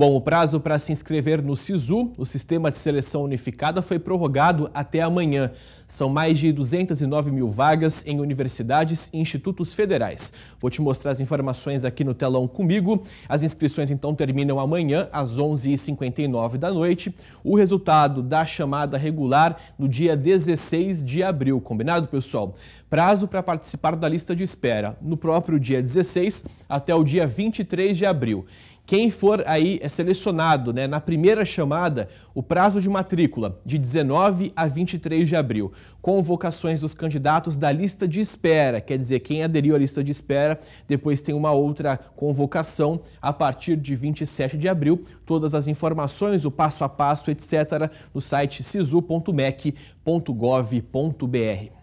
Bom, o prazo para se inscrever no SISU, o Sistema de Seleção Unificada, foi prorrogado até amanhã. São mais de 209 mil vagas em universidades e institutos federais. Vou te mostrar as informações aqui no telão comigo. As inscrições, então, terminam amanhã, às 11h59 da noite. O resultado da chamada regular no dia 16 de abril. Combinado, pessoal? Prazo para participar da lista de espera no próprio dia 16 até o dia 23 de abril. Quem for aí é selecionado né, na primeira chamada, o prazo de matrícula de 19 a 23 de abril. Convocações dos candidatos da lista de espera, quer dizer, quem aderiu à lista de espera, depois tem uma outra convocação a partir de 27 de abril. Todas as informações, o passo a passo, etc., no site sisu.mec.gov.br.